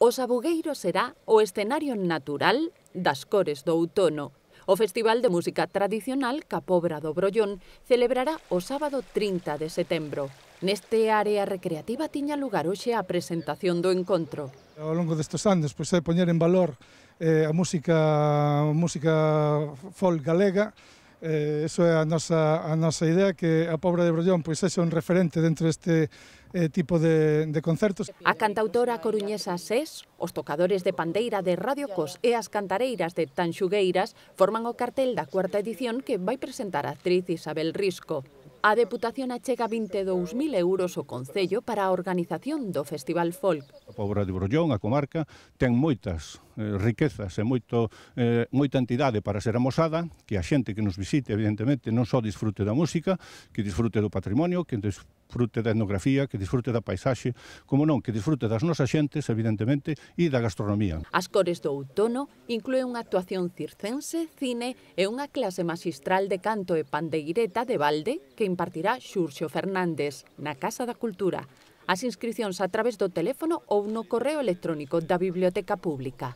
O Sabugueiro será o escenario natural das cores do outono. O Festival de Música Tradicional Capobra do Brollón celebrará o sábado 30 de setembro. Neste área recreativa tiña lugar hoxe a presentación do encontro. Ao longo destes anos, pois é poñer en valor eh, a música, a música folk galega, Eh, eso é a nosa, a nosa idea, que a Pobra de Brollón pois é un referente dentro deste eh, tipo de, de concertos. A cantautora coruñesa SES, os tocadores de pandeira de Radio Cos e as cantareiras de Tanxugueiras forman o cartel da cuarta edición que vai presentar a actriz Isabel Risco. A Deputación achega 22.000 euros o Concello para a organización do Festival Folk. Pobra de Brollón, a comarca, ten moitas eh, riquezas e moito, eh, moita entidade para ser amosada, que a xente que nos visite, evidentemente, non só disfrute da música, que disfrute do patrimonio, que disfrute da etnografía, que disfrute da paisaxe, como non, que disfrute das nosas xentes, evidentemente, e da gastronomía. As cores do outono inclúe unha actuación circense, cine e unha clase magistral de canto e pandeireta de balde que impartirá Xurxo Fernández na Casa da Cultura as inscripcións a través do teléfono ou no correo electrónico da Biblioteca Pública.